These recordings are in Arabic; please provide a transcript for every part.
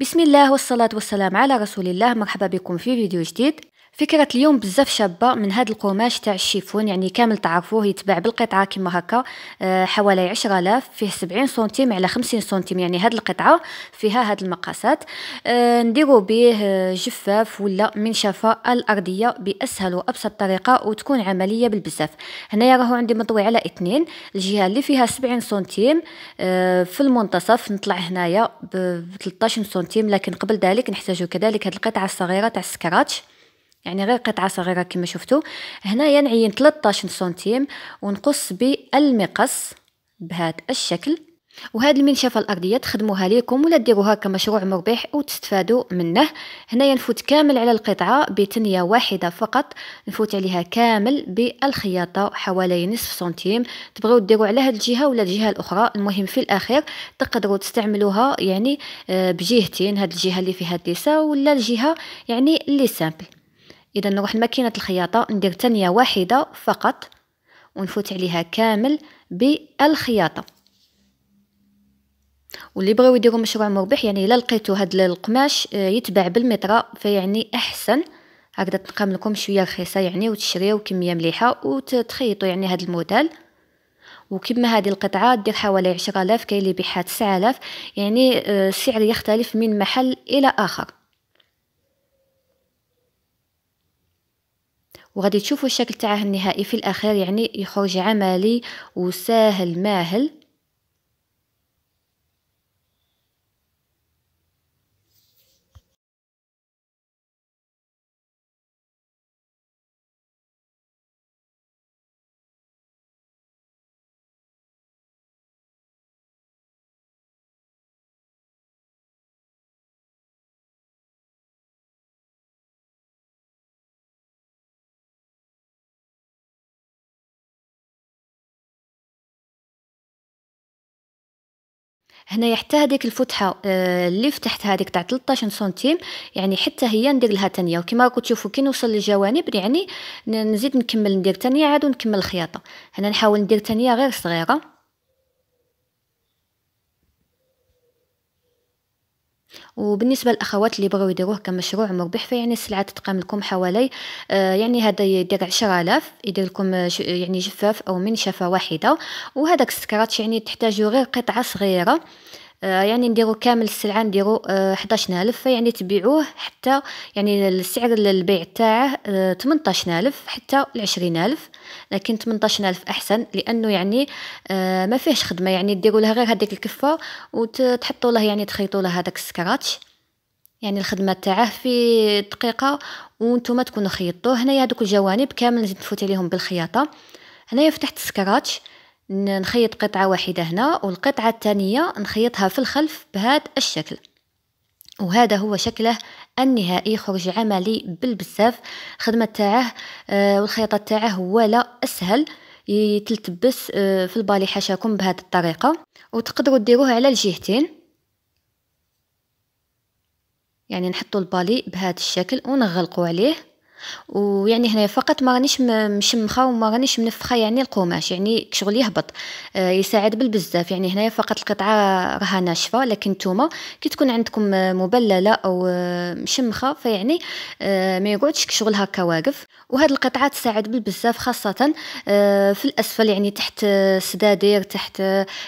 بسم الله والصلاة والسلام على رسول الله مرحبا بكم في فيديو جديد فكرة اليوم بزاف شابة من هاد القماش تاع الشيفون يعني كامل تعرفوه يتباع بالقطعة كما هكا آه، حوالي آلاف فيه سبعين سنتيم على خمسين سنتيم يعني هاد القطعة فيها هاد المقاسات آه، نديرو به آه، جفاف ولا منشفة الأرضية بأسهل وأبسط طريقة وتكون عملية بالبزاف هنايا راهو عندي مطوي على اثنين الجهة اللي فيها سبعين سنتيم في المنتصف نطلع هنايا ب 13 سنتيم لكن قبل ذلك نحتاجو كذلك هاد القطعة الصغيرة تاع السكراتش يعني غير قطعة صغيرة كما شفتوا هنايا نعين 13 سنتيم ونقص بالمقص بهذا الشكل وهذه المنشفة الأرضية تخدموها ليكم ولا ديروها كمشروع مربح وتستفادوا منه هنايا نفوت كامل على القطعة بتنية واحدة فقط نفوت عليها كامل بالخياطة حوالي نصف سنتيم تبغيو ديروا على هاد الجهة ولا الجهة الأخرى المهم في الأخير تقدروا تستعملوها يعني آه، بجهتين هاد الجهة اللي فيها الليسا ولا الجهة يعني اللي سامبل اذا نروح لماكينه الخياطه ندير تنيه واحده فقط ونفوت عليها كامل بالخياطه واللي بغاو يديروا مشروع مربح يعني الا لقيتوا هاد القماش آه، يتباع بالمترا فيعني احسن هكذا تنقام لكم شويه رخيصه يعني وتشريو كميه مليحه وتخيطوا يعني هاد الموديل وكما هذه القطعه دير حوالي 10000 كاين اللي يبيعها 9000 يعني آه، السعر يختلف من محل الى اخر وغادي تشوفوا الشكل تاعه النهائي في الاخير يعني يخرج عملي وساهل ماهل هنايا حتى هذيك الفتحه آه، اللي فتحت هذيك تاع 13 سنتيم يعني حتى هي ندير لها ثانيه وكما راكم تشوفوا كي نوصل للجوانب يعني نزيد نكمل ندير ثانيه عاد ونكمل الخياطه هنا نحاول ندير ثانيه غير صغيره وبالنسبة للأخوات اللي بغاو يديروه كمشروع مربح فيعني السلعة تتقام لكم حوالي آه يعني هذا يدير 10000 يدير لكم يعني جفاف أو منشفة واحدة وهذاك السكراتش يعني تحتاجو غير قطعة صغيرة آه، يعني نديرو كامل السلعة نديرو آه، حداشن ألف يعني تبيعوه حتى يعني السعر البيع تاعه آه، تمنطاشن ألف حتى العشرين ألف لكن تمنطاشن ألف أحسن لأنه يعني ما فيهش خدمة يعني ديروا لها غير هذيك الكفة وتحطوا له يعني تخيطوا له هذاك السكراتش يعني الخدمه تاعه في دقيقه وانتم تكونوا خيطوه هنايا هذوك الجوانب كامل نزيد نفوت عليهم بالخياطه هنايا فتحت السكراتش نخيط قطعة واحدة هنا والقطعة الثانية نخيطها في الخلف بهذا الشكل وهذا هو شكله النهائي خرج عملي بالبزاف خدمة تاعه آه، والخياطة تاعه ولا أسهل يتلتبس آه، في البالي حاشاكم بهذه الطريقة وتقدروا ديروه على الجهتين يعني نحطوا البالي بهذا الشكل ونغلقوا عليه ويعني هنايا فقط ما رانيش مشمخه وما رانيش منفخه يعني القماش يعني شغل يهبط آه، يساعد بالبزاف يعني هنايا فقط القطعه راها ناشفه لكن نتوما كي تكون عندكم مبلله او آه، مشمخه فيعني آه، ما يقعدش شغل هكا واقف وهاد القطعه تساعد بالبزاف خاصه في الاسفل يعني تحت سدادير تحت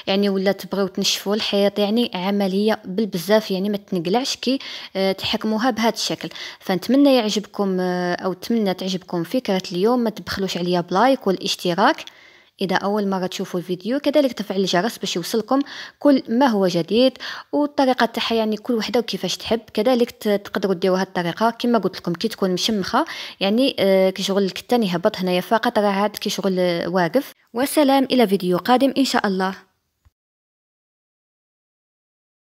يعني ولا تبغيو تنشفوا الحيط يعني عمليه بالبزاف يعني ما تنقلعش كي تحكموها بهذا الشكل فنتمنى يعجبكم أو تمنى تعجبكم فكرة اليوم ما تبخلوش عليا بلايك والاشتراك إذا أول مرة تشوفوا الفيديو كذلك تفعل الجرس باش يوصلكم كل ما هو جديد والطريقة تاعها يعني كل وحدة وكيفاش تحب كذلك تقدروا ديروا هاد الطريقة كما قلت لكم كي تكون مشمخة يعني آه، كي شغل الكتان يهبط هنايا فقط راه عاد كي شغل آه، واقف وسلام إلى فيديو قادم إن شاء الله